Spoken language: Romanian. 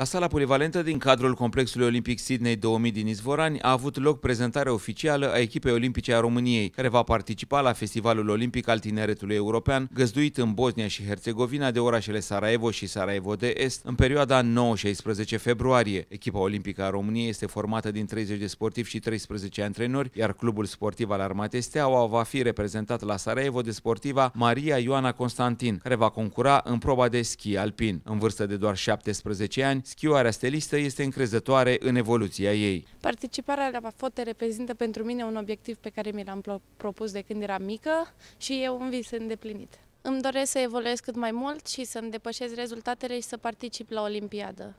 La sala polivalentă din cadrul Complexului Olimpic Sydney 2000 din Izvorani a avut loc prezentarea oficială a echipei olimpice a României, care va participa la Festivalul Olimpic al Tineretului European, găzduit în Bosnia și Herțegovina de orașele Sarajevo și Sarajevo de Est în perioada 9-16 februarie. Echipa olimpică a României este formată din 30 de sportivi și 13 antrenori, iar clubul sportiv al Armatei Steaua va fi reprezentat la Sarajevo de sportiva Maria Ioana Constantin, care va concura în proba de schi alpin. În vârstă de doar 17 ani, schioarea stelistă este încrezătoare în evoluția ei. Participarea la fote reprezintă pentru mine un obiectiv pe care mi l-am propus de când eram mică și eu un vis îndeplinit. Îmi doresc să evoluez cât mai mult și să îmi depășesc rezultatele și să particip la Olimpiadă.